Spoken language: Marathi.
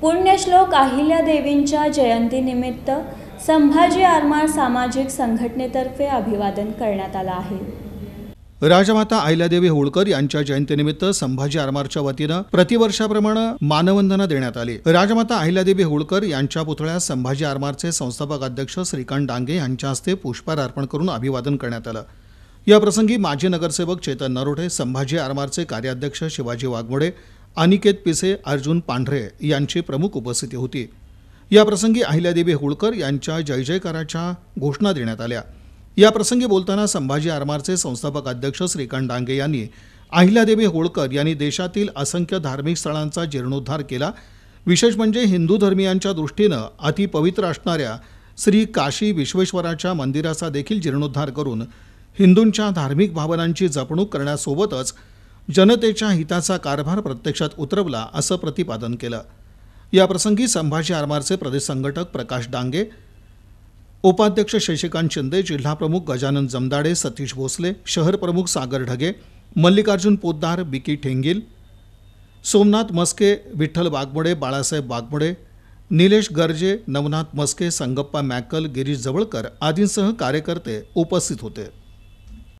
पुण्यश्लोक अहिल्यादेवींच्या जयंतीनिमित्त संभाजी आरमार सामाजिक संघटनेतर्फे अभिवादन करण्यात आलं आहे राजमाता अहिल्यादेवी होळकर यांच्या जयंतीनिमित्त संभाजी आरमारच्या वतीनं प्रतिवर्षाप्रमाणे मानवंदना देण्यात आली राजमाता अहिल्यादेवी होळकर यांच्या पुतळ्यास संभाजी आरमारचे संस्थापक अध्यक्ष श्रीकांत डांगे यांच्या हस्ते पुष्पहार अर्पण करून अभिवादन करण्यात आलं या प्रसंगी माजी नगरसेवक चेतन नरोठे संभाजी आरमारचे कार्याध्यक्ष शिवाजी वाघमोडे अनिकेत पिसे अर्जुन पांढरे यांची प्रमुख उपस्थिती होती याप्रसंगी अहिल्यादेवी होळकर यांच्या जय जयकाराच्या घोषणा देण्यात आल्या प्रसंगी बोलताना संभाजी आरमारचे संस्थापक अध्यक्ष श्रीकांत डांगे यांनी अहिल्यादेवी होळकर यांनी देशातील असंख्य धार्मिक स्थळांचा जीर्णोद्धार केला विशेष म्हणजे हिंदू धर्मियांच्या दृष्टीनं अतिपवित्र असणाऱ्या श्री काशी विश्वेश्वराच्या मंदिराचा देखील जीर्णोद्धार करून हिंदूंच्या धार्मिक भावनांची जपणूक करण्यासोबतच जनतेच्या हिताचा कारभार प्रत्यक्षात उतरवला असं प्रतिपादन केलं याप्रसंगी संभाजी आरमारचे प्रदेश संघटक प्रकाश डांगे उपाध्यक्ष शशिकांत शिंदे जिल्हाप्रमुख गजानन जमदाडे सतीश भोसले शहर प्रमुख सागर ढगे मल्लिकार्जुन पोद्दार बिकी ठेंगील सोमनाथ मस्के विठ्ठल बागमोडे बाळासाहेब बागमोडे निलेश गर्जे नवनाथ मस्के संगप्पा मॅकल गिरीश जवळकर आदींसह कार्यकर्ते उपस्थित होते